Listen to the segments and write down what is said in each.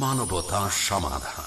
মানবতা সমাধান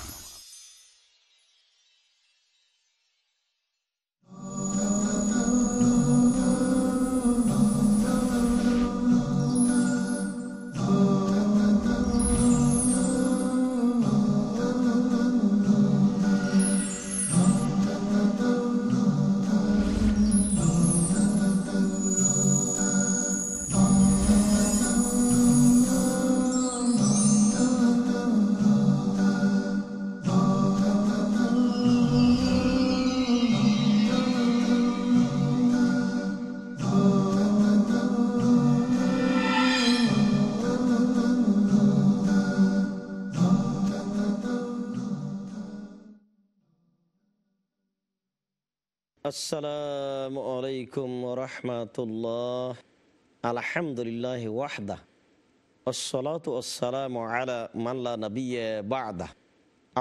আসসালামু আলাইকুম রহমাতুল্লাহ আলহামদুলিল্লাহ ওয়াহদা আসসালাতু আসসালামু আলা মাল্লা নবিয়ে বাদা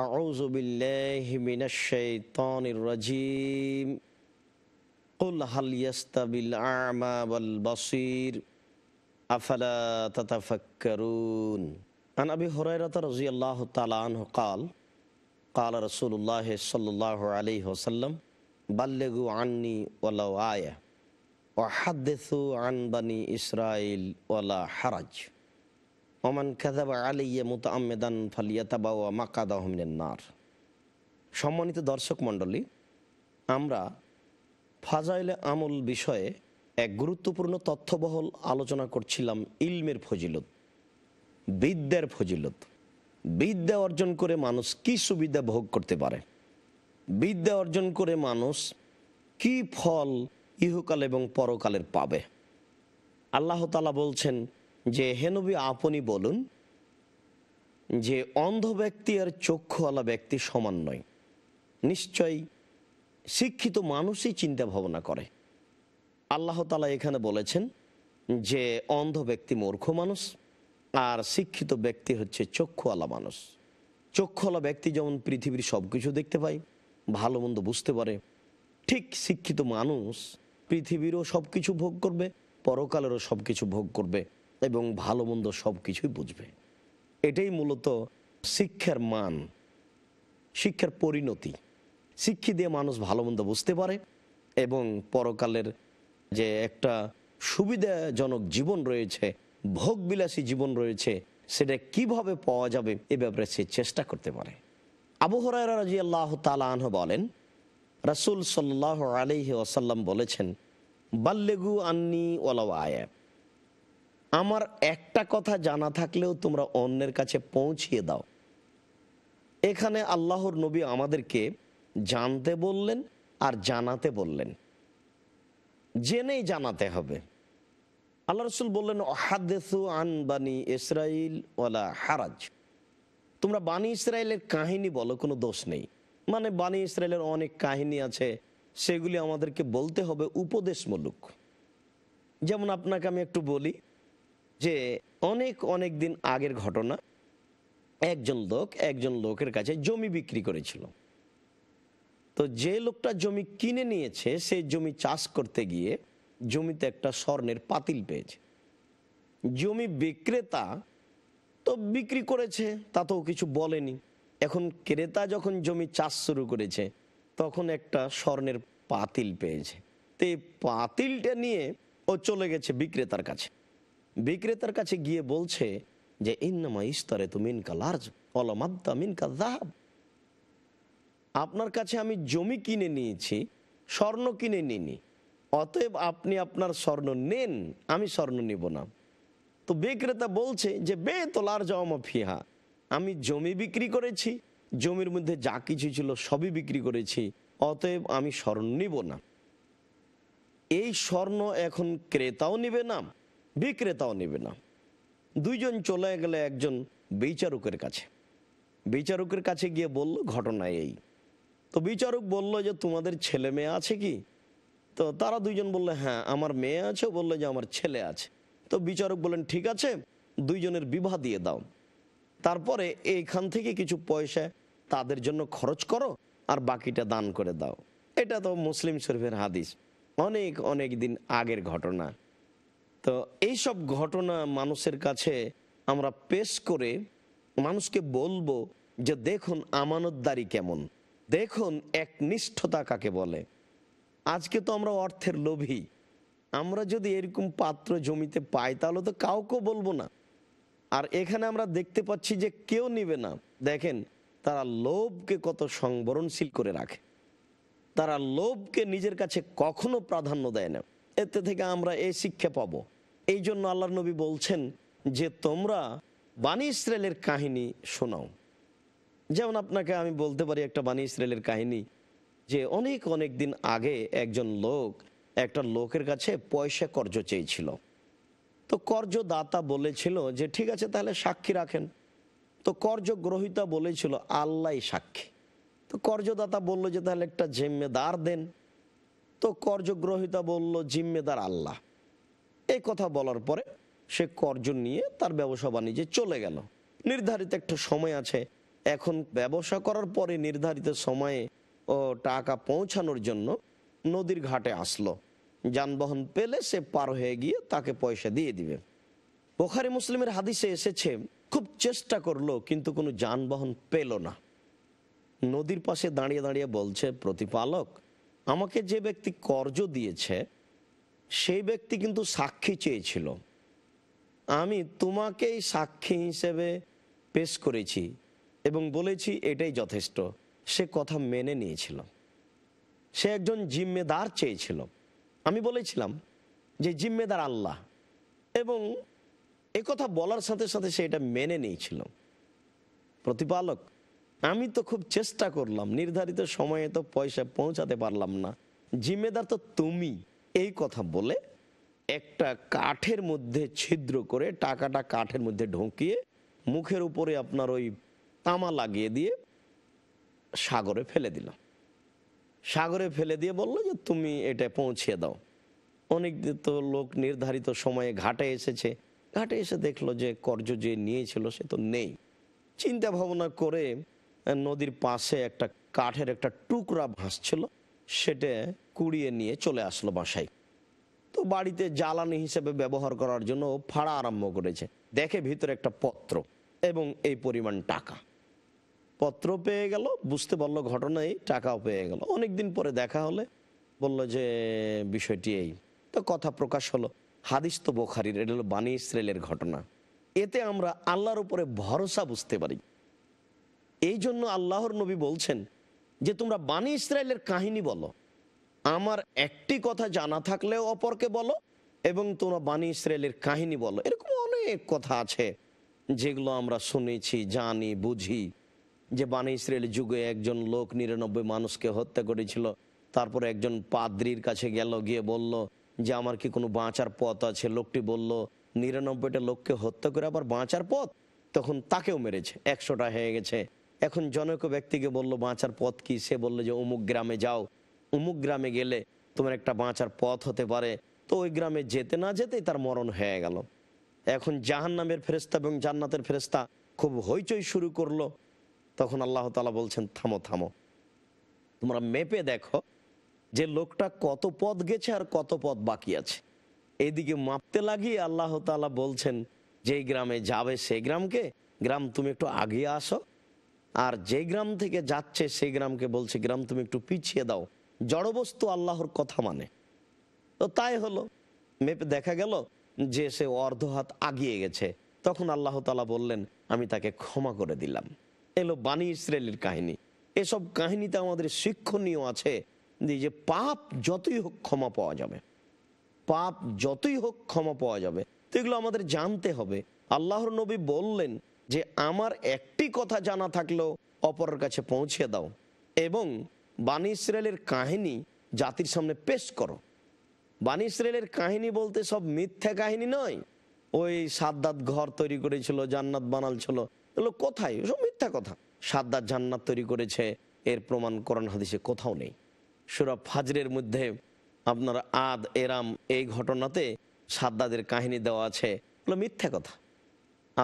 أعوذ بالله من الشيطان الرجيم قل هل يستوي الأعمى والبصير أفلا تتفكرون বাল্লেগু আননি ওলা আয়া ও হাদ্দেসু আনবানি ইসরাইল ওলা হারাজ ওমান খেজাবা আলিয়া মুত আমেদান ফালিয়াতাবা ও মাকাদা হমিনের নার সম্মানিত দর্শক মণ্ডলী আমরা ফাজাইলে আমল বিষয়ে এক গুরুত্বপূর্ণ তথ্যবহল আলোচনা করছিলাম ইলমের ফজিলত বিদ্যার ফজিলত বিদ্যা অর্জন করে মানুষ কি সুবিধা ভোগ করতে পারে বিদ্যা অর্জন করে মানুষ কি ফল ইহকাল এবং পরকালের পাবে আল্লাহ তালা বলছেন যে হেনবি আপনি বলুন যে অন্ধ ব্যক্তি আর চক্ষুওয়ালা ব্যক্তি সমান নয় নিশ্চয়ই শিক্ষিত মানুষই চিন্তা ভাবনা করে আল্লাহ তালা এখানে বলেছেন যে অন্ধ ব্যক্তি মূর্খ মানুষ আর শিক্ষিত ব্যক্তি হচ্ছে চক্ষুওয়ালা মানুষ চক্ষুওয়ালা ব্যক্তি যেমন পৃথিবীর সব কিছু দেখতে পায় ভালো মন্দ বুঝতে পারে ঠিক শিক্ষিত মানুষ পৃথিবীরও সব কিছু ভোগ করবে পরকালেরও সব কিছু ভোগ করবে এবং ভালো মন্দ সব কিছুই বুঝবে এটাই মূলত শিক্ষার মান শিক্ষার পরিণতি শিক্ষি দিয়ে মানুষ ভালো মন্দ বুঝতে পারে এবং পরকালের যে একটা সুবিধাজনক জীবন রয়েছে ভোগবিলাসী জীবন রয়েছে সেটা কিভাবে পাওয়া যাবে এ ব্যাপারে সে চেষ্টা করতে পারে আবু হরাইরা রাজি আল্লাহ তালাহ বলেন রাসুল সাল্লাহ আলহি ওসাল্লাম বলেছেন বাল্লেগু আন্নি ওলা আমার একটা কথা জানা থাকলেও তোমরা অন্যের কাছে পৌঁছিয়ে দাও এখানে আল্লাহর নবী আমাদেরকে জানতে বললেন আর জানাতে বললেন জেনেই জানাতে হবে আল্লাহ রসুল বললেন হাদেসু আন বানি ইসরাইল ওলা হারাজ তোমরা বাণী ইসরায়েলের কাহিনী বলো কোনো দোষ নেই মানে বাণী ইসরায়েলের অনেক কাহিনী আছে সেগুলি আমাদেরকে বলতে হবে উপদেশমূলক যেমন আপনাকে আমি একটু বলি যে অনেক অনেক দিন আগের ঘটনা একজন লোক একজন লোকের কাছে জমি বিক্রি করেছিল তো যে লোকটা জমি কিনে নিয়েছে সে জমি চাষ করতে গিয়ে জমিতে একটা স্বর্ণের পাতিল পেয়েছে জমি বিক্রেতা তো বিক্রি করেছে তাতেও কিছু বলেনি এখন ক্রেতা যখন জমি চাষ শুরু করেছে তখন একটা স্বর্ণের পাতিল পেয়েছে তে পাতিলটা নিয়ে ও চলে গেছে বিক্রেতার কাছে বিক্রেতার কাছে গিয়ে বলছে যে ইন্নামা ইস্তরে তো মিনকা লার্জ অলমাদ্দা মিনকা দাহাব আপনার কাছে আমি জমি কিনে নিয়েছি স্বর্ণ কিনে নিনি অতএব আপনি আপনার স্বর্ণ নেন আমি স্বর্ণ নিব না তো বিক্রেতা বলছে যে বে তোলার ফিহা আমি জমি বিক্রি করেছি জমির মধ্যে যা কিছু ছিল সবই বিক্রি করেছি অতএব আমি স্বর্ণ নিব না এই স্বর্ণ এখন ক্রেতাও নিবে না বিক্রেতাও নিবে না দুইজন চলে গেলে একজন বিচারকের কাছে বিচারকের কাছে গিয়ে বলল ঘটনা এই তো বিচারক বলল যে তোমাদের ছেলে মেয়ে আছে কি তো তারা দুইজন বললো হ্যাঁ আমার মেয়ে আছে বললো যে আমার ছেলে আছে তো বিচারক বলেন ঠিক আছে দুইজনের বিবাহ দিয়ে দাও তারপরে এইখান থেকে কিছু পয়সা তাদের জন্য খরচ করো আর বাকিটা দান করে দাও এটা তো মুসলিম শরীফের হাদিস অনেক অনেক দিন আগের ঘটনা তো এইসব ঘটনা মানুষের কাছে আমরা পেশ করে মানুষকে বলবো যে দেখুন আমানতদারি কেমন দেখুন এক নিষ্ঠতা কাকে বলে আজকে তো আমরা অর্থের লোভী আমরা যদি এরকম পাত্র জমিতে পাই তাহলে তো কাউকে বলবো না আর এখানে আমরা দেখতে পাচ্ছি যে কেউ নিবে না দেখেন তারা লোভকে কত সংবরণশীল করে রাখে তারা লোভকে নিজের কাছে কখনো প্রাধান্য দেয় না এতে থেকে আমরা এই শিক্ষা পাবো এই জন্য আল্লাহ নবী বলছেন যে তোমরা বাণী ইসরায়েলের কাহিনী শোনাও যেমন আপনাকে আমি বলতে পারি একটা বাণী ইসরায়েলের কাহিনী যে অনেক অনেক দিন আগে একজন লোক একটা লোকের কাছে পয়সা কর্জ চেয়েছিল তো কর্জদাতা বলেছিল যে ঠিক আছে তাহলে সাক্ষী রাখেন তো কর্জ গ্রহিতা বলেছিল আল্লাহ সাক্ষী তো কর্জদাতা বলল যে তাহলে একটা জিম্মেদার দেন তো কর্জ গ্রহিতা বলল জিম্মেদার আল্লাহ এই কথা বলার পরে সে কর্জ নিয়ে তার ব্যবসা বাণিজ্যে চলে গেল নির্ধারিত একটা সময় আছে এখন ব্যবসা করার পরে নির্ধারিত সময়ে ও টাকা পৌঁছানোর জন্য নদীর ঘাটে আসলো যানবাহন পেলে সে পার হয়ে গিয়ে তাকে পয়সা দিয়ে দিবে বোখারি মুসলিমের হাদিসে এসেছে খুব চেষ্টা করলো কিন্তু কোনো যানবাহন পেল না নদীর পাশে দাঁড়িয়ে দাঁড়িয়ে বলছে প্রতিপালক আমাকে যে ব্যক্তি কর্জ দিয়েছে সেই ব্যক্তি কিন্তু সাক্ষী চেয়েছিল আমি তোমাকেই সাক্ষী হিসেবে পেশ করেছি এবং বলেছি এটাই যথেষ্ট সে কথা মেনে নিয়েছিল সে একজন জিম্মেদার চেয়েছিল আমি বলেছিলাম যে জিম্মেদার আল্লাহ এবং কথা বলার সাথে সাথে সে এটা মেনে নিয়েছিল প্রতিপালক আমি তো খুব চেষ্টা করলাম নির্ধারিত সময়ে তো পয়সা পৌঁছাতে পারলাম না জিম্মেদার তো তুমি এই কথা বলে একটা কাঠের মধ্যে ছিদ্র করে টাকাটা কাঠের মধ্যে ঢোকিয়ে মুখের উপরে আপনার ওই তামা লাগিয়ে দিয়ে সাগরে ফেলে দিলাম সাগরে ফেলে দিয়ে বলল যে তুমি এটা পৌঁছে দাও অনেক তো লোক নির্ধারিত সময়ে ঘাটে এসেছে ঘাটে এসে দেখলো যে কর্য যে নিয়েছিল সে তো নেই চিন্তা ভাবনা করে নদীর পাশে একটা কাঠের একটা টুকরা ভাসছিল সেটা কুড়িয়ে নিয়ে চলে আসলো বাসায় তো বাড়িতে জ্বালানি হিসেবে ব্যবহার করার জন্য ফাড়া আরম্ভ করেছে দেখে ভিতরে একটা পত্র এবং এই পরিমাণ টাকা পত্র পেয়ে গেল বুঝতে পারলো ঘটনায় টাকাও পেয়ে গেল অনেক দিন পরে দেখা হলে বলল যে বিষয়টি এই তো কথা প্রকাশ হলো হাদিস তো বোখারির এটা হলো বাণী ইসরায়েলের ঘটনা এতে আমরা আল্লাহর উপরে ভরসা বুঝতে পারি এই জন্য আল্লাহর নবী বলছেন যে তোমরা বাণী ইসরায়েলের কাহিনী বলো আমার একটি কথা জানা থাকলেও অপরকে বলো এবং তোমরা বাণী ইসরায়েলের কাহিনী বলো এরকম অনেক কথা আছে যেগুলো আমরা শুনেছি জানি বুঝি যে বাণী ইসরায়েল যুগে একজন লোক নিরানব্বই মানুষকে হত্যা করেছিল তারপর একজন পাদ্রির কাছে গেল গিয়ে বলল যে আমার কি কোনো বাঁচার পথ আছে লোকটি বলল নিরানব্বইটা লোককে হত্যা করে আবার বাঁচার পথ তখন তাকেও মেরেছে একশোটা হয়ে গেছে এখন জনক ব্যক্তিকে বলল বাঁচার পথ কি সে বলল যে অমুক গ্রামে যাও অমুক গ্রামে গেলে তোমার একটা বাঁচার পথ হতে পারে তো ওই গ্রামে যেতে না যেতেই তার মরণ হয়ে গেল এখন জাহান নামের ফেরেস্তা এবং জান্নাতের ফেরেস্তা খুব হইচই শুরু করলো তখন আল্লাহ তালা বলছেন থামো থামো তোমরা মেপে দেখো যে লোকটা কত পদ গেছে আর কত পদ বাকি আছে এইদিকে মাপতে লাগিয়ে আল্লাহ তালা বলছেন যেই গ্রামে যাবে সেই গ্রামকে গ্রাম তুমি একটু আগিয়ে আসো আর যে গ্রাম থেকে যাচ্ছে সেই গ্রামকে বলছে গ্রাম তুমি একটু পিছিয়ে দাও জড়বস্তু আল্লাহর কথা মানে তো তাই হলো মেপে দেখা গেল যে সে অর্ধ হাত আগিয়ে গেছে তখন আল্লাহ তালা বললেন আমি তাকে ক্ষমা করে দিলাম এলো বাণী ইসরায়েলের কাহিনী এসব কাহিনীতে আমাদের শিক্ষণীয় আছে যে পাপ যতই হোক ক্ষমা পাওয়া যাবে পাপ যতই হোক ক্ষমা পাওয়া যাবে তো এগুলো আমাদের জানতে হবে আল্লাহর নবী বললেন যে আমার একটি কথা জানা থাকলেও অপরের কাছে পৌঁছে দাও এবং বাণী ইসরায়েলের কাহিনী জাতির সামনে পেশ করো বাণী ইসরায়েলের কাহিনী বলতে সব মিথ্যা কাহিনী নয় ওই সাদ্দাত ঘর তৈরি করেছিল জান্নাত বানাল ছিল এগুলো কোথায় সব মিথ্যা কথা সাদ্দার জান্নাত তৈরি করেছে এর প্রমাণ করান হাদিসে কোথাও নেই সুরা ফাজরের মধ্যে আপনার আদ এরাম এই ঘটনাতে সাদ্দাদের কাহিনী দেওয়া আছে এগুলো মিথ্যা কথা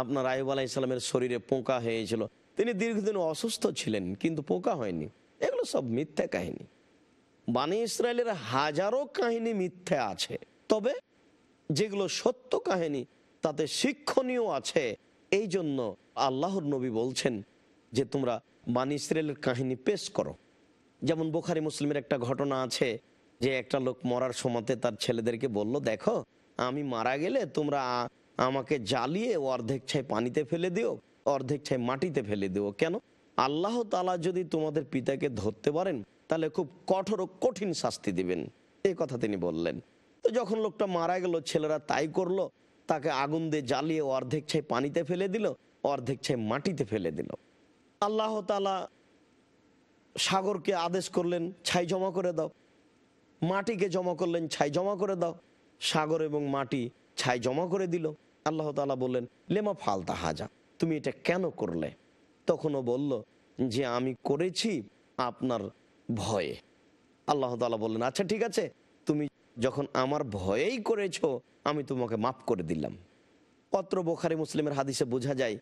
আপনার আইব আলাহ ইসলামের শরীরে পোকা হয়েছিল তিনি দীর্ঘদিন অসুস্থ ছিলেন কিন্তু পোকা হয়নি এগুলো সব মিথ্যা কাহিনী বাণী ইসরায়েলের হাজারো কাহিনী মিথ্যা আছে তবে যেগুলো সত্য কাহিনী তাতে শিক্ষণীয় আছে এই জন্য আল্লাহর নবী বলছেন যে তোমরা বান ইসরায়েলের কাহিনী পেশ করো যেমন বোখারি মুসলিমের একটা ঘটনা আছে যে একটা লোক মরার সময়তে তার ছেলেদেরকে বলল দেখো আমি মারা গেলে তোমরা আমাকে জ্বালিয়ে অর্ধেক ছাই পানিতে ফেলে দিও অর্ধেক ছাই মাটিতে ফেলে দিও কেন আল্লাহ তালা যদি তোমাদের পিতাকে ধরতে পারেন তাহলে খুব কঠোর ও কঠিন শাস্তি দিবেন এ কথা তিনি বললেন তো যখন লোকটা মারা গেল ছেলেরা তাই করলো তাকে আগুন দিয়ে জ্বালিয়ে অর্ধেক ছাই পানিতে ফেলে দিল অর্ধেক ছাই মাটিতে ফেলে দিল আল্লাহ তালা সাগরকে আদেশ করলেন ছাই জমা করে দাও মাটিকে জমা করলেন ছাই জমা করে দাও সাগর এবং মাটি ছাই জমা করে দিল আল্লাহ তালা বললেন লেমা ফালতা হাজা তুমি এটা কেন করলে তখনও বলল যে আমি করেছি আপনার ভয়ে আল্লাহ তালা বললেন আচ্ছা ঠিক আছে যখন আমার ভয়েই করেছ আমি তোমাকে মাফ করে দিলাম পত্র বোখারি মুসলিমের হাদিসে বোঝা যায়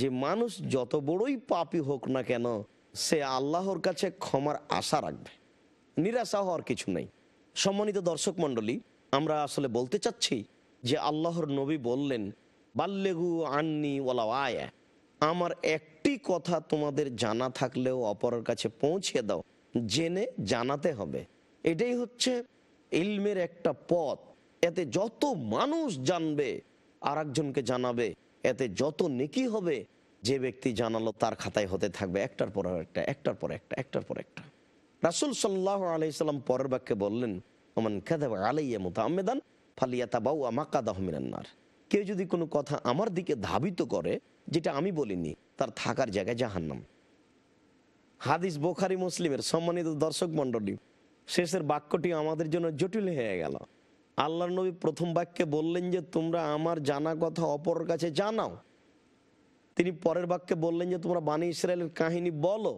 যে মানুষ যত বড়ই পাপি হোক না কেন সে আল্লাহর কাছে ক্ষমার আশা রাখবে নিরাশা হওয়ার কিছু নেই সম্মানিত দর্শক মন্ডলী আমরা আসলে বলতে চাচ্ছি যে আল্লাহর নবী বললেন বাল্যেগু আন্নি ওলা আয় আমার একটি কথা তোমাদের জানা থাকলেও অপরের কাছে পৌঁছে দাও জেনে জানাতে হবে এটাই হচ্ছে ইলমের একটা পথ এতে যত মানুষ জানবে আর একজনকে জানাবে এতে যত নেকি হবে যে ব্যক্তি জানালো তার খাতায় হতে থাকবে একটার পর একটা একটার পর একটা একটার পর একটা রাসুল সাল্লাহ আলাইসাল্লাম পরের বাক্যে বললেন ওমান খেদাব আলাইয়া ফালিয়া তা বাউ কাদা আহমিনান্নার কেউ যদি কোনো কথা আমার দিকে ধাবিত করে যেটা আমি বলিনি তার থাকার জায়গায় জাহান্নাম হাদিস বোখারি মুসলিমের সম্মানিত দর্শক মণ্ডলী শেষের বাক্যটি আমাদের জন্য জটিল হয়ে গেল আল্লাহ নবী প্রথম বাক্যে বললেন যে তোমরা আমার জানা কথা অপরের কাছে জানাও তিনি পরের বাক্যে বললেন যে তোমরা বাণী ইসরায়েলের কাহিনী বলো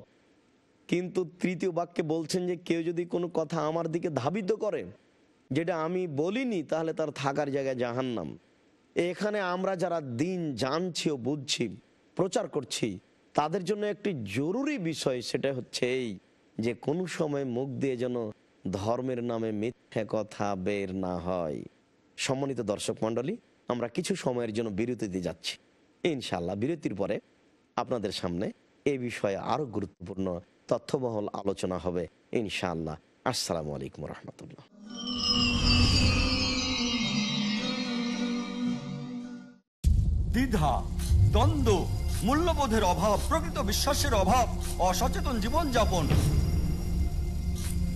কিন্তু তৃতীয় বাক্যে বলছেন যে কেউ যদি কোনো কথা আমার দিকে ধাবিত করে যেটা আমি বলিনি তাহলে তার থাকার জায়গায় জাহান্নাম এখানে আমরা যারা দিন জানছি ও বুঝছি প্রচার করছি তাদের জন্য একটি জরুরি বিষয় সেটা হচ্ছে এই যে কোনো সময় মুখ দিয়ে যেন ধর্মের নামে মিথ্যা কথা বের না হয় সম্মানিত দর্শক মন্ডলী আমরা কিছু সময়ের জন্য বিরতিতে যাচ্ছি ইনশাল্লাহ বিরতির পরে আপনাদের সামনে এ বিষয়ে আরো গুরুত্বপূর্ণ তথ্যবহল আলোচনা হবে ইনশাআল্লাহ আসসালাম আলাইকুম রহমতুল্লাহ দ্বিধা দ্বন্দ্ব মূল্যবোধের অভাব প্রকৃত বিশ্বাসের অভাব অসচেতন জীবনযাপন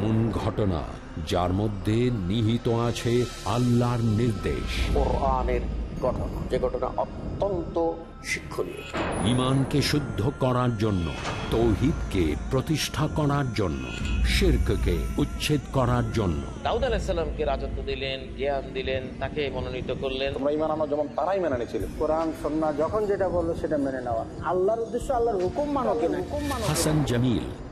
এমন ঘটনা যার মধ্যে নিহিত আছে আল্লাহর নির্দেশ যে ঘটনা অত্যন্ত শিক্ষণীয় ইমানকে শুদ্ধ করার জন্য তৌহিদকে প্রতিষ্ঠা করার জন্য উচ্ছেদ করার জন্য রাজত্ব দিলেন দিলেন তাকে মনোনীত করলেন আমার তারাই মেনে নিয়েছিলেন কোরআন যখন যেটা বললো সেটা মেনে নেওয়া আল্লাহর উদ্দেশ্য আল্লাহর হুকুম মানো হাসান জামিল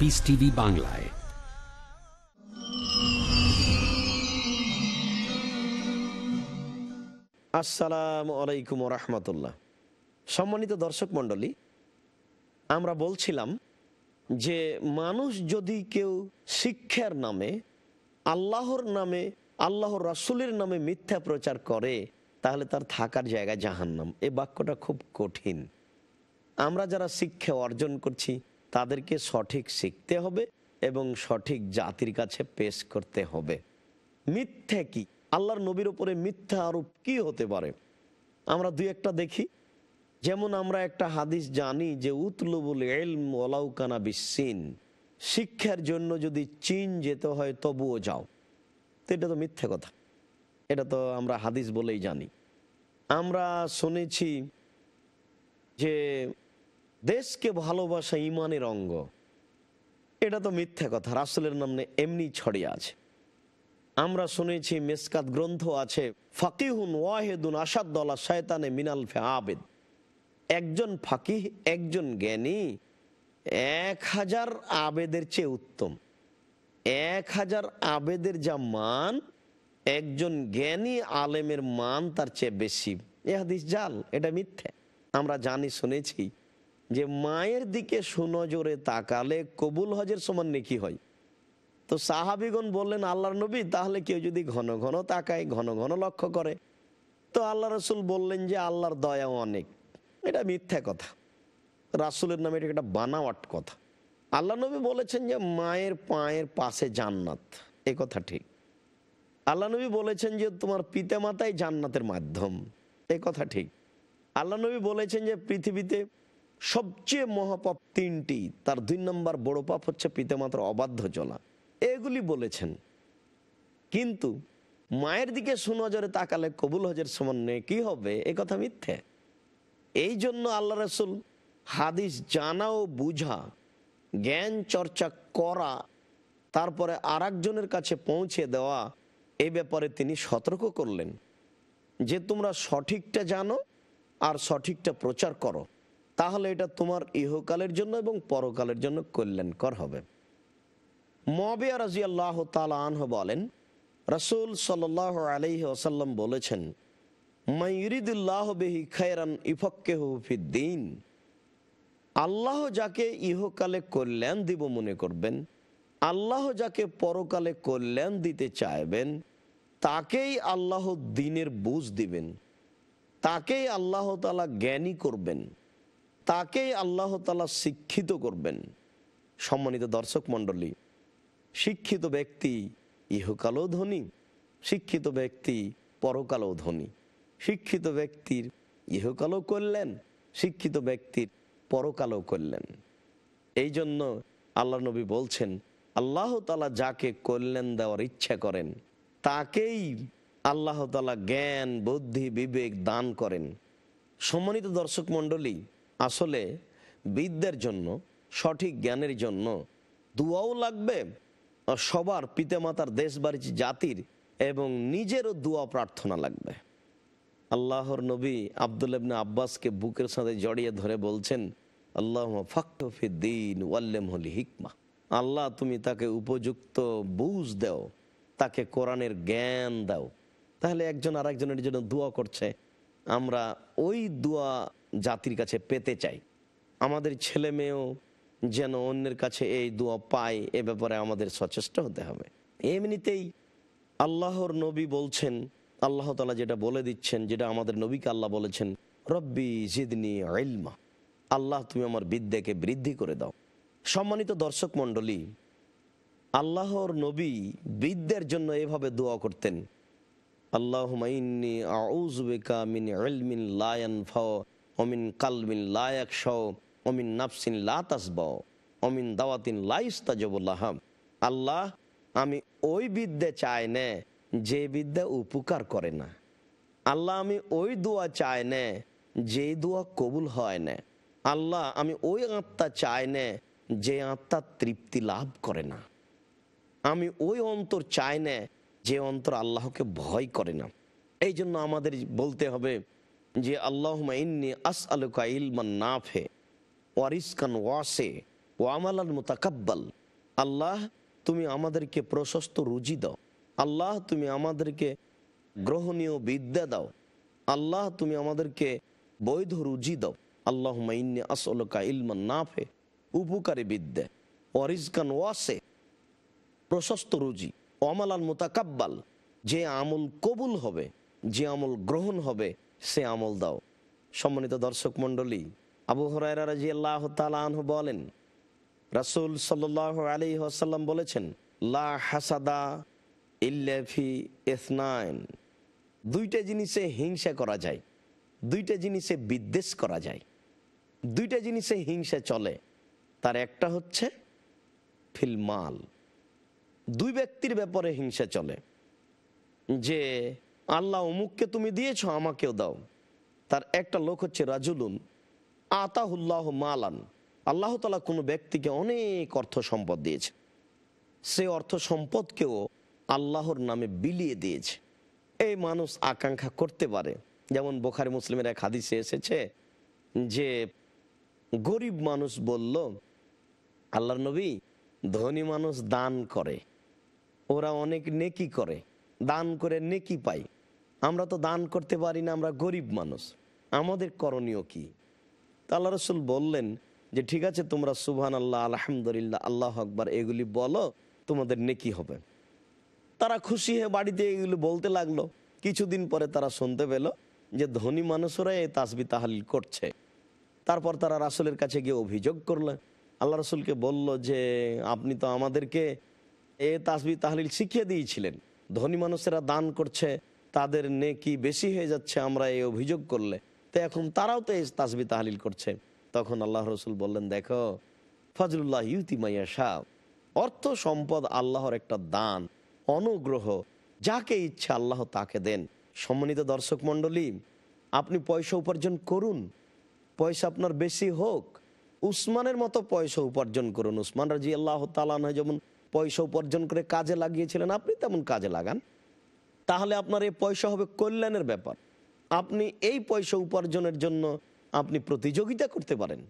পিস টিভি বাংলায় আসসালাম আলাইকুম রহমতুল্লাহ সম্মানিত দর্শক মন্ডলী আমরা বলছিলাম যে মানুষ যদি কেউ শিক্ষার নামে আল্লাহর নামে আল্লাহর রসুলের নামে মিথ্যা প্রচার করে তাহলে তার থাকার জায়গা জাহান্নাম এ বাক্যটা খুব কঠিন আমরা যারা শিক্ষা অর্জন করছি তাদেরকে সঠিক শিখতে হবে এবং সঠিক জাতির কাছে পেশ করতে হবে মিথ্যা কি আল্লাহর নবীর ওপরে মিথ্যা আরোপ কি হতে পারে আমরা দুই একটা দেখি যেমন আমরা একটা হাদিস জানি যে উতলুবুল এলম ওলাউকানা বিশ্বিন শিক্ষার জন্য যদি চীন যেতে হয় তবুও যাও তো এটা তো মিথ্যে কথা এটা তো আমরা হাদিস বলেই জানি আমরা শুনেছি যে দেশকে ভালোবাসা ইমানের অঙ্গ এটা তো মিথ্যা কথা রাসুলের নামে এমনি ছড়িয়ে আছে আমরা শুনেছি মেসকাত গ্রন্থ আছে ফাকিহুন ওয়াহেদুন আসাদুল্লাহ শায়তানে মিনাল ফে আবেদ একজন ফাকিহ একজন জ্ঞানী এক হাজার আবেদের চেয়ে উত্তম এক হাজার আবেদের যা মান একজন জ্ঞানী আলেমের মান তার চেয়ে বেশি এহাদিস জাল এটা মিথ্যে আমরা জানি শুনেছি যে মায়ের দিকে সুনজরে তাকালে কবুল হজের সমান নেকি হয় তো সাহাবিগণ বললেন আল্লাহর নবী তাহলে কেউ যদি ঘন ঘন তাকায় ঘন ঘন লক্ষ্য করে তো আল্লাহ রসুল বললেন যে আল্লাহর দয়া অনেক এটা মিথ্যা কথা রাসুলের নামে এটা একটা বানাওয়াট কথা আল্লাহ নবী বলেছেন যে মায়ের পায়ের পাশে জান্নাত এ কথা ঠিক আল্লাহ নবী বলেছেন যে তোমার পিতা মাতাই জান্নাতের মাধ্যম এ কথা ঠিক আল্লাহ নবী বলেছেন যে পৃথিবীতে সবচেয়ে মহাপাপ তিনটি তার দুই নম্বর বড় পাপ হচ্ছে পিতামাতার অবাধ্য চলা এগুলি বলেছেন কিন্তু মায়ের দিকে সুনজরে তাকালে কবুল হজের নেই কি হবে এ কথা মিথ্যে এই জন্য আল্লাহ রসুল হাদিস জানা ও বুঝা জ্ঞান চর্চা করা তারপরে আর কাছে পৌঁছে দেওয়া এ ব্যাপারে তিনি সতর্ক করলেন যে তোমরা সঠিকটা জানো আর সঠিকটা প্রচার করো তাহলে এটা তোমার ইহকালের জন্য এবং পরকালের জন্য কল্যাণকর হবে মবিয়া রাজি আল্লাহ আনহ বলেন রসুল সাল আলহ আসাল্লাম বলেছেন মাইরিদুল্লাহ বেহি খায়রান ইফক্কে হুফিদ্দিন আল্লাহ যাকে ইহকালে কল্যাণ দিব মনে করবেন আল্লাহ যাকে পরকালে কল্যাণ দিতে চাইবেন তাকেই আল্লাহ দিনের বুঝ দিবেন তাকেই আল্লাহ তালা জ্ঞানী করবেন তাকেই আল্লাহ তালা শিক্ষিত করবেন সম্মানিত দর্শক মণ্ডলী শিক্ষিত ব্যক্তি ইহকালও ধনী শিক্ষিত ব্যক্তি পরকালও ধনী শিক্ষিত ব্যক্তির ইহকালও করলেন শিক্ষিত ব্যক্তির পরকালও করলেন এই জন্য আল্লাহ নবী বলছেন আল্লাহ তালা যাকে কল্যাণ দেওয়ার ইচ্ছা করেন তাকেই আল্লাহ তালা জ্ঞান বুদ্ধি বিবেক দান করেন সম্মানিত দর্শক মণ্ডলী আসলে বিদ্যার জন্য সঠিক জ্ঞানের জন্য দুয়াও লাগবে সবার পিতামাতার দেশ বাড়ির জাতির এবং নিজেরও দুয়া প্রার্থনা লাগবে আল্লাহর নবী আব্দুল আব্বাসকে বুকের সাথে জড়িয়ে ধরে বলছেন আল্লাহ ফাক্তফিদ্দিন ওয়াল্লেম হলি হিকমা আল্লাহ তুমি তাকে উপযুক্ত বুঝ দাও তাকে কোরআনের জ্ঞান দাও তাহলে একজন আর একজনের জন্য দোয়া করছে আমরা ওই দোয়া জাতির কাছে পেতে চাই আমাদের ছেলে মেয়েও যেন অন্যের কাছে এই দোয়া পায় এ ব্যাপারে আমাদের সচেষ্ট হতে হবে এমনিতেই আল্লাহর নবী বলছেন আল্লাহ তালা যেটা বলে দিচ্ছেন যেটা আমাদের নবীকে আল্লাহ বলেছেন রব্বি জিদনি ইলমা আল্লাহ তুমি আমার বিদ্যাকে বৃদ্ধি করে দাও সম্মানিত দর্শক মণ্ডলী আল্লাহর নবী বিদ্যার জন্য এভাবে দোয়া করতেন আল্লাহ মিন অমিন কালবিন লায়াক অমিন নাফসিন লাতাসব অমিন দাওয়াতিন লাইস্তাজবুল্লাহাম আল্লাহ আমি ওই বিদ্যা চাই নে যে বিদ্যা উপকার করে না আল্লাহ আমি ওই দোয়া চাই নে যে দোয়া কবুল হয় না আল্লাহ আমি ওই আত্মা চাই নে যে আত্মা তৃপ্তি লাভ করে না আমি ওই অন্তর চাই নে যে অন্তর আল্লাহকে ভয় করে না এই জন্য আমাদের বলতে হবে যে আল্লাহ ইন্নি আস আলুকা ইলমান নাফে ওয়ারিসকান ওয়াসে ও আমালান মোতাকাব্বাল আল্লাহ তুমি আমাদেরকে প্রশস্ত রুজি দাও আল্লাহ তুমি আমাদেরকে গ্রহণীয় বিদ্যা দাও আল্লাহ তুমি আমাদেরকে বৈধ রুজি দাও আল্লাহ ইন্নি আসলকা ইলমান নাফে উপকারী বিদ্যা ওয়ারিসকান ওয়াসে প্রশস্ত রুজি ওমালান মোতাকাব্বাল যে আমল কবুল হবে যে আমল গ্রহণ হবে সে আমল দাও সম্মানিত দর্শক মন্ডলী আবু হরাইরা রাজি আল্লাহ তালাহ বলেন রাসুল সাল আলী আসাল্লাম বলেছেন লা হাসাদা ইল্লাফি এসনায়ন দুইটা জিনিসে হিংসা করা যায় দুইটা জিনিসে বিদ্বেষ করা যায় দুইটা জিনিসে হিংসা চলে তার একটা হচ্ছে ফিলমাল দুই ব্যক্তির ব্যাপারে হিংসা চলে যে আল্লাহ অমুককে তুমি দিয়েছ আমাকেও দাও তার একটা লোক হচ্ছে রাজুলুন আতাহুল্লাহ মালান আল্লাহ তালা কোনো ব্যক্তিকে অনেক অর্থ সম্পদ দিয়েছে সে অর্থ সম্পদকেও আল্লাহর নামে বিলিয়ে দিয়েছে এই মানুষ আকাঙ্ক্ষা করতে পারে যেমন বোখারি মুসলিমের এক হাদিসে এসেছে যে গরিব মানুষ বলল আল্লাহ নবী ধনী মানুষ দান করে ওরা অনেক নেকি করে দান করে নেকি পায় আমরা তো দান করতে পারি না আমরা গরিব মানুষ আমাদের করণীয় কি তা আল্লাহ রসুল বললেন যে ঠিক আছে তোমরা সুবহান আল্লাহ আলহামদুলিল্লাহ আল্লাহ আকবর এগুলি বলো তোমাদের নেকি হবে তারা খুশি হয়ে বাড়িতে এগুলি বলতে লাগলো কিছুদিন পরে তারা শুনতে পেল যে ধনী মানুষরা এই তাসবি তাহালিল করছে তারপর তারা রাসুলের কাছে গিয়ে অভিযোগ করলো আল্লাহ রসুলকে বলল যে আপনি তো আমাদেরকে এ তাসবি তাহলিল শিখিয়ে দিয়েছিলেন ধনী মানুষেরা দান করছে তাদের নেকি বেশি হয়ে যাচ্ছে আমরা এই অভিযোগ করলে তো এখন তারাও তো এই তাসবি তাহালিল করছে তখন আল্লাহ রসুল বললেন দেখো ফজলুল্লাহ ইউতিমাইয়া শাহ অর্থ সম্পদ আল্লাহর একটা দান অনুগ্রহ যাকে ইচ্ছা আল্লাহ তাকে দেন সম্মানিত দর্শক মন্ডলী আপনি পয়সা উপার্জন করুন পয়সা আপনার বেশি হোক উসমানের মতো পয়সা উপার্জন করুন উসমান রাজি আল্লাহ তালান যেমন পয়সা উপার্জন করে কাজে লাগিয়েছিলেন আপনি তেমন কাজে লাগান তাহলে আপনার এই পয়সা হবে কল্যাণের ব্যাপার আপনি এই পয়সা উপার্জনের জন্য আপনি প্রতিযোগিতা করতে পারেন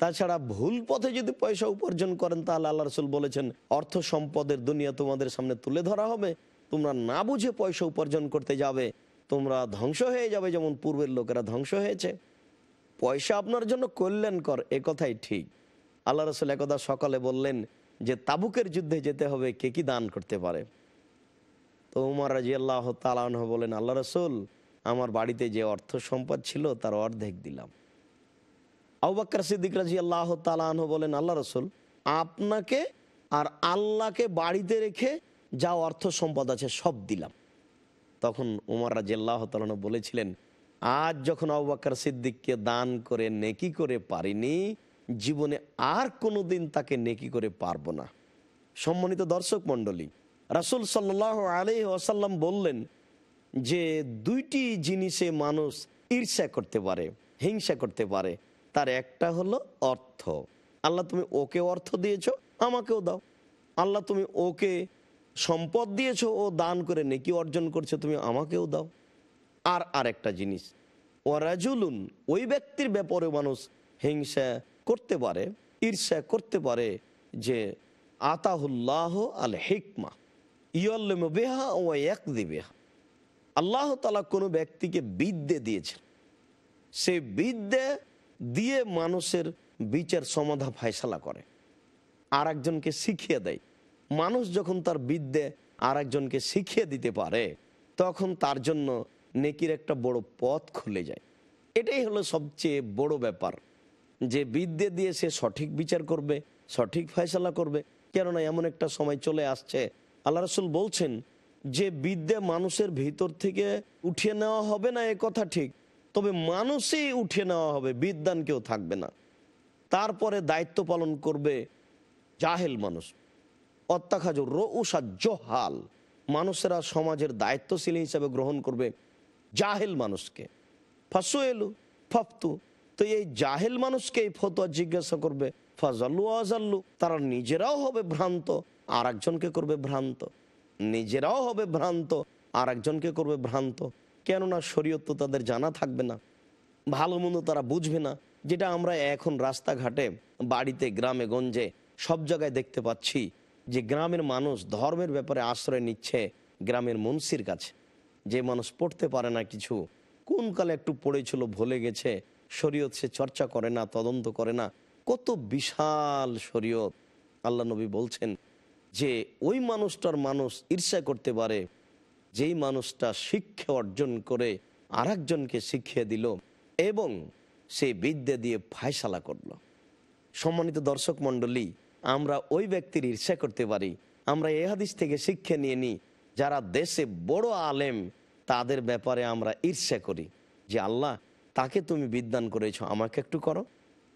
তাছাড়া ভুল পথে যদি পয়সা উপার্জন করেন তাহলে আল্লাহ রসুল বলেছেন অর্থ সম্পদের দুনিয়া তোমাদের সামনে তুলে ধরা হবে তোমরা না বুঝে পয়সা উপার্জন করতে যাবে তোমরা ধ্বংস হয়ে যাবে যেমন পূর্বের লোকেরা ধ্বংস হয়েছে পয়সা আপনার জন্য কল্যাণকর এ কথাই ঠিক আল্লাহ রসুল একদা সকালে বললেন যে তাবুকের যুদ্ধে যেতে হবে কে কি দান করতে পারে তো উমার রাজি আল্লাহ তালাহ বলেন আল্লাহ রসুল আমার বাড়িতে যে অর্থ সম্পদ ছিল তার অর্ধেক দিলাম আবাক্কর সিদ্দিক রাজি আল্লাহ তালাহ বলেন আল্লাহ রসুল আপনাকে আর আল্লাহকে বাড়িতে রেখে যা অর্থ সম্পদ আছে সব দিলাম তখন উমার রাজি আল্লাহ তালাহ বলেছিলেন আজ যখন আবাক্কর সিদ্দিককে দান করে নেকি করে পারিনি জীবনে আর কোনো দিন তাকে নেকি করে পারবো না সম্মানিত দর্শক মণ্ডলী রাসুল সাল্লাহ আলী ওসাল্লাম বললেন যে দুইটি জিনিসে মানুষ ঈর্ষা করতে পারে হিংসা করতে পারে তার একটা হলো অর্থ আল্লাহ তুমি ওকে অর্থ দিয়েছ আমাকেও দাও আল্লাহ তুমি ওকে সম্পদ দিয়েছ ও দান করে নেকি অর্জন করছে তুমি আমাকেও দাও আর আরেকটা জিনিস ওরাজুলুন ওই ব্যক্তির ব্যাপারে মানুষ হিংসা করতে পারে ঈর্ষা করতে পারে যে আতাহুল্লাহ আল হিকমা বেহা এক আল্লাহ তালা কোনো ব্যক্তিকে বিদ্যে দিয়েছেন সেই বিদ্যে দিয়ে মানুষের বিচার সমাধা ফায়সালা করে আর একজনকে শিখিয়ে দেয় মানুষ যখন তার বিদ্যে আর একজনকে শিখিয়ে দিতে পারে তখন তার জন্য নেকির একটা বড় পথ খুলে যায় এটাই হলো সবচেয়ে বড় ব্যাপার যে বিদ্যে দিয়ে সে সঠিক বিচার করবে সঠিক ফয়সলা করবে কেননা এমন একটা সময় চলে আসছে আল্লাহ রসুল বলছেন যে বিদ্যা মানুষের ভিতর থেকে উঠিয়ে নেওয়া হবে না এ কথা ঠিক তবে মানুষই উঠিয়ে নেওয়া হবে বিদ্যান কেউ থাকবে না তারপরে দায়িত্ব পালন করবে জাহেল মানুষ অত্যাখাজ রৌসা মানুষেরা সমাজের দায়িত্বশীল হিসাবে গ্রহণ করবে জাহেল মানুষকে ফাঁসু এলু ফাফতু তো এই জাহেল মানুষকে এই ফতোয়া জিজ্ঞাসা করবে ফাজাল্লু আজাল্লু তারা নিজেরাও হবে ভ্রান্ত আর একজনকে করবে ভ্রান্ত নিজেরাও হবে ভ্রান্ত আর একজনকে করবে ভ্রান্ত কেননা শরীয়ত তো তাদের জানা থাকবে না ভালো মন্দ তারা বুঝবে না যেটা আমরা এখন রাস্তাঘাটে বাড়িতে গ্রামে গঞ্জে সব জায়গায় দেখতে পাচ্ছি যে গ্রামের মানুষ ধর্মের ব্যাপারে আশ্রয় নিচ্ছে গ্রামের মনসির কাছে যে মানুষ পড়তে পারে না কিছু কোন কালে একটু পড়েছিল ভুলে গেছে শরীয়ত সে চর্চা করে না তদন্ত করে না কত বিশাল শরীয়ত আল্লাহ নবী বলছেন যে ওই মানুষটার মানুষ ঈর্ষা করতে পারে যেই মানুষটা শিক্ষা অর্জন করে আর শিখিয়ে দিল এবং সে বিদ্যা দিয়ে ফায়সালা করলো সম্মানিত দর্শক মণ্ডলী আমরা ওই ব্যক্তির ঈর্ষা করতে পারি আমরা এ হাদিস থেকে শিক্ষা নিয়ে নিই যারা দেশে বড় আলেম তাদের ব্যাপারে আমরা ঈর্ষা করি যে আল্লাহ তাকে তুমি বিদ্যান করেছ আমাকে একটু করো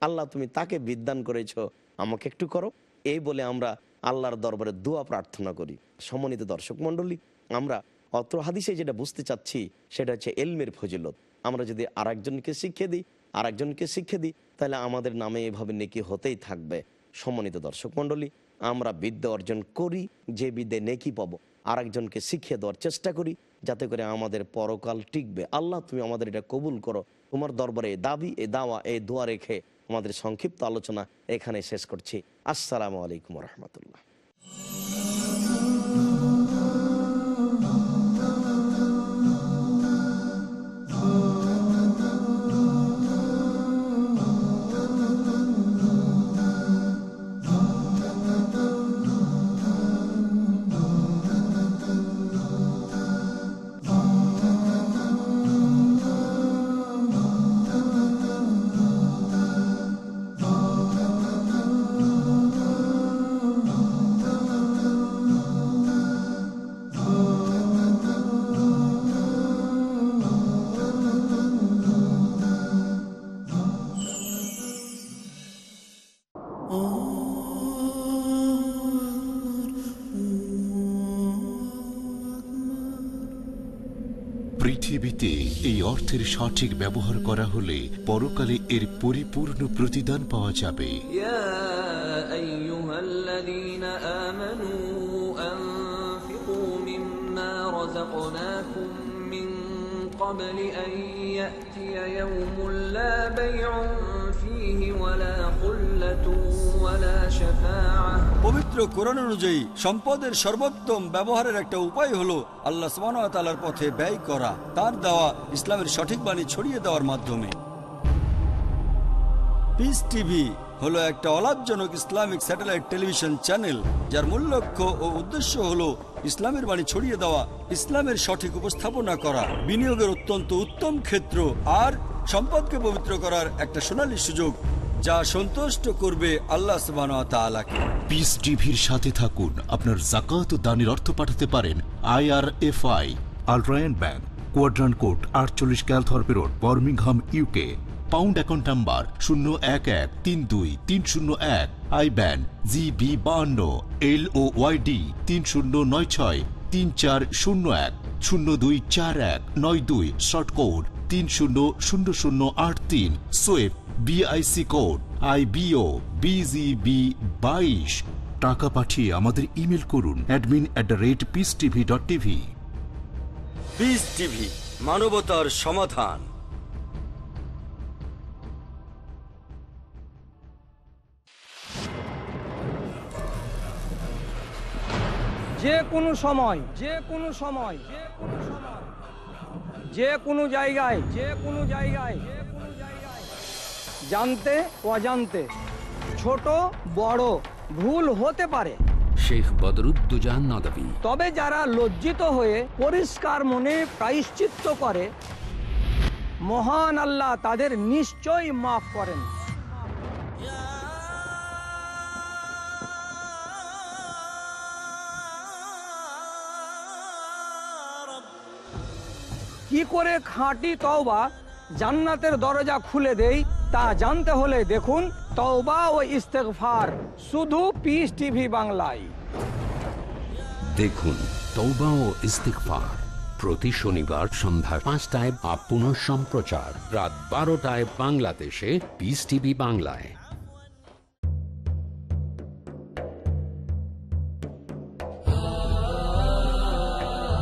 আল্লাহ তুমি তাকে বিদ্যান করেছ আমাকে একটু করো এই বলে আমরা আল্লাহর দরবারে দোয়া প্রার্থনা করি সমন্বিত দর্শক মন্ডলী আমরা অত্র হাদিসে যেটা বুঝতে চাচ্ছি সেটা হচ্ছে এলমের ফজিলত আমরা যদি আর একজনকে শিখিয়ে দিই আর একজনকে শিখিয়ে দিই তাহলে আমাদের নামে এভাবে নেকি হতেই থাকবে সমন্বিত দর্শক মন্ডলী আমরা বিদ্যা অর্জন করি যে বিদ্যে নেকি পাব আর একজনকে শিখিয়ে দেওয়ার চেষ্টা করি যাতে করে আমাদের পরকাল টিকবে আল্লাহ তুমি আমাদের এটা কবুল করো তোমার দরবারে দাবি এ দাওয়া এ দোয়া রেখে আমাদের সংক্ষিপ্ত আলোচনা এখানে শেষ করছি আসসালামু আলাইকুম রহমতুল্লাহ পৃথিবীতে এই অর্থের সঠিক ব্যবহার করা হলে পরকালে এর পরিপূর্ণ প্রতিদান পাওয়া যাবে قبل أن يأتي يوم لا بيع فيه ولا خلق পবিত্র কোরআন অনুযায়ী সম্পদের সর্বোত্তম ব্যবহারের একটা উপায় হলো আল্লাহ সুবাহতালার পথে ব্যয় করা তার দেওয়া ইসলামের সঠিক বাণী ছড়িয়ে দেওয়ার মাধ্যমে পিস টিভি হলো একটা অলাভজনক ইসলামিক স্যাটেলাইট টেলিভিশন চ্যানেল যার মূল লক্ষ্য ও উদ্দেশ্য হলো ইসলামের বাণী ছড়িয়ে দেওয়া ইসলামের সঠিক উপস্থাপনা করা বিনিয়োগের অত্যন্ত উত্তম ক্ষেত্র আর সম্পদকে পবিত্র করার একটা সোনালী সুযোগ যা সন্তুষ্ট করবে আল্লাহ সুবাহকে পিস টিভির সাথে থাকুন আপনার জাকাত দানের অর্থ পাঠাতে পারেন আই আর এফ আই আলট্রায়ন ব্যাংক কোয়াড্রান কোড আটচল্লিশ Calthorpe Road Birmingham UK pound account number শূন্য এক এক তিন দুই তিন শূন্য এক আই ব্যান জি বি বাহান্ন এল ও ওয়াইডি তিন শূন্য নয় ছয় তিন চার শূন্য এক শূন্য দুই চার এক নয় দুই শর্ট কোড তিন শূন্য শূন্য শূন্য আট তিন সোয়েব BIC code I B O B G B বাইশ টাকা পাঠিয়ে আমাদের ইমেল করুন admin at the rate peace TV dot TV peace TV মানবতার সমাধান যে কোনো সময় যে কোনো সময় যে কোনো সময় যে কোনো জায়গায় যে কোনো জায়গায় যে কোনো জায়গায় জানতে অজান্তে ছোট বড় ভুল হতে পারে শেখ বদরুদ্দুজান নদী তবে যারা লজ্জিত হয়ে পরিষ্কার মনে প্রায়শ্চিত্ত করে মহান আল্লাহ তাদের নিশ্চয়ই মাফ করেন কি করে খাঁটি তওবা জান্নাতের দরজা খুলে দেয় তা জানতে হলে দেখুন তওবা ও ইস্তেকফার শুধু পিস টিভি বাংলায় দেখুন তৌবা ও ইস্তিকফার প্রতি শনিবার সন্ধ্যা পাঁচটায় আপ পুনঃ সম্প্রচার রাত বারোটায় বাংলাদেশে পিস টিভি বাংলায়